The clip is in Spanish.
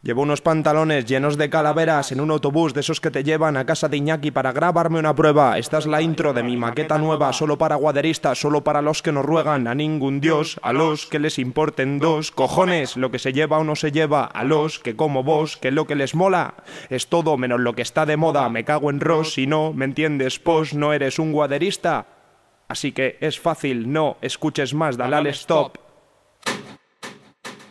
Llevo unos pantalones llenos de calaveras en un autobús de esos que te llevan a casa de Iñaki para grabarme una prueba. Esta es la intro de mi maqueta nueva, solo para guaderistas, solo para los que no ruegan a ningún dios, a los que les importen dos cojones, lo que se lleva o no se lleva, a los que como vos, que lo que les mola es todo menos lo que está de moda. Me cago en ros, si no me entiendes, pos no eres un guaderista. Así que es fácil, no escuches más, dale stop.